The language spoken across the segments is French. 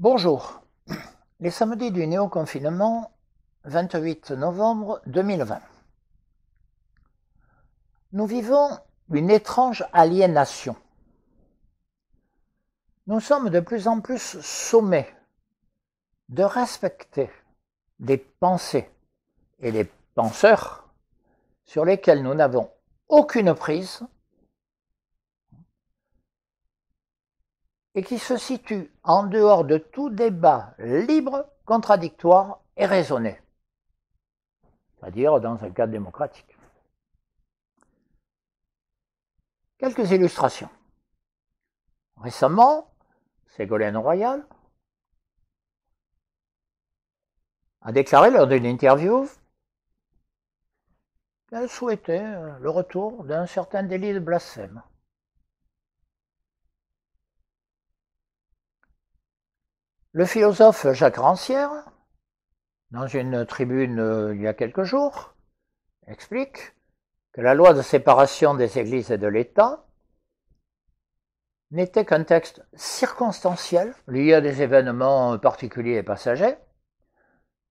Bonjour. Les samedis du néo-confinement, 28 novembre 2020. Nous vivons une étrange aliénation. Nous sommes de plus en plus sommés de respecter des pensées et des penseurs sur lesquels nous n'avons aucune prise et qui se situe en dehors de tout débat libre, contradictoire et raisonné, c'est-à-dire dans un cadre démocratique. Quelques illustrations. Récemment, Ségolène Royal a déclaré lors d'une interview qu'elle souhaitait le retour d'un certain délit de blasphème. Le philosophe Jacques Rancière, dans une tribune euh, il y a quelques jours, explique que la loi de séparation des églises et de l'État n'était qu'un texte circonstanciel, lié à des événements euh, particuliers et passagers,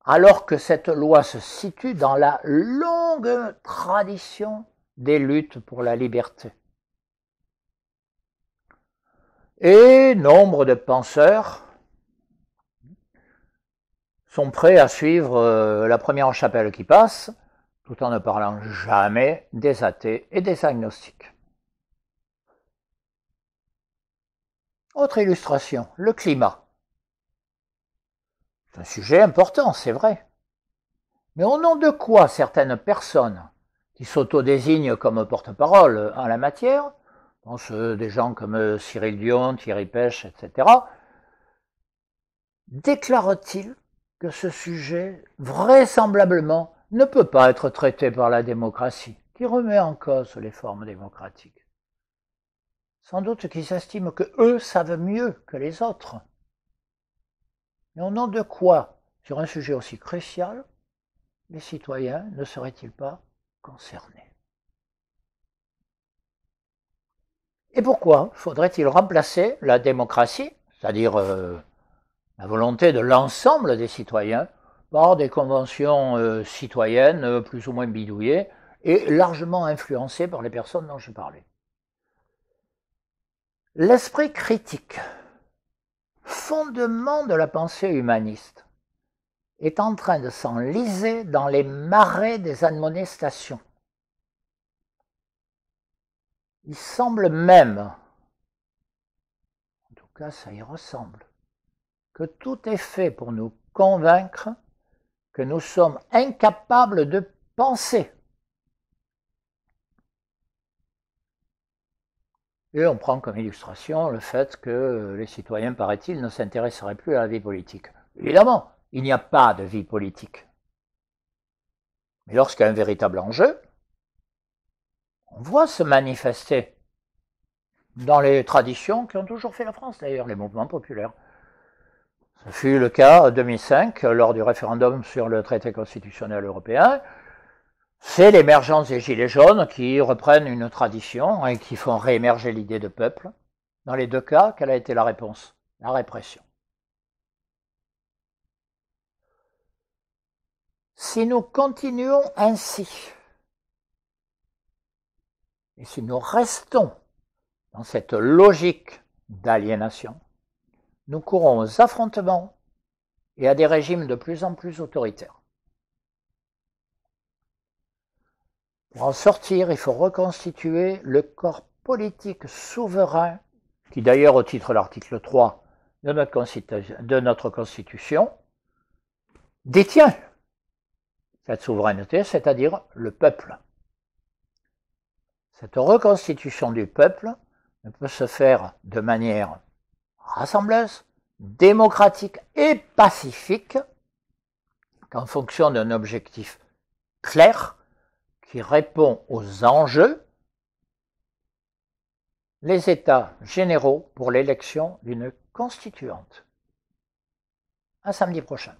alors que cette loi se situe dans la longue tradition des luttes pour la liberté. Et nombre de penseurs prêts à suivre euh, la première chapelle qui passe, tout en ne parlant jamais des athées et des agnostiques. Autre illustration, le climat. C'est un sujet important, c'est vrai. Mais au nom de quoi certaines personnes qui s'autodésignent comme porte-parole en la matière, pense des gens comme euh, Cyril Dion, Thierry Pêche, etc., déclarent-ils que ce sujet, vraisemblablement, ne peut pas être traité par la démocratie, qui remet en cause les formes démocratiques. Sans doute qu'ils estiment que eux savent mieux que les autres. Mais au nom de quoi, sur un sujet aussi crucial, les citoyens ne seraient-ils pas concernés Et pourquoi faudrait-il remplacer la démocratie, c'est-à-dire euh, la volonté de l'ensemble des citoyens par des conventions euh, citoyennes euh, plus ou moins bidouillées et largement influencées par les personnes dont je parlais. L'esprit critique, fondement de la pensée humaniste, est en train de s'enliser dans les marais des admonestations. Il semble même, en tout cas ça y ressemble, que tout est fait pour nous convaincre que nous sommes incapables de penser. Et on prend comme illustration le fait que les citoyens, paraît-il, ne s'intéresseraient plus à la vie politique. Évidemment, il n'y a pas de vie politique. Mais lorsqu'il y a un véritable enjeu, on voit se manifester dans les traditions qui ont toujours fait la France, d'ailleurs, les mouvements populaires. Ce fut le cas en 2005 lors du référendum sur le traité constitutionnel européen. C'est l'émergence des Gilets jaunes qui reprennent une tradition et qui font réémerger l'idée de peuple. Dans les deux cas, quelle a été la réponse La répression. Si nous continuons ainsi, et si nous restons dans cette logique d'aliénation, nous courons aux affrontements et à des régimes de plus en plus autoritaires. Pour en sortir, il faut reconstituer le corps politique souverain, qui d'ailleurs au titre de l'article 3 de notre, de notre Constitution détient cette souveraineté, c'est-à-dire le peuple. Cette reconstitution du peuple ne peut se faire de manière rassembleuse, démocratique et pacifique qu'en fonction d'un objectif clair qui répond aux enjeux, les États généraux pour l'élection d'une constituante. un samedi prochain.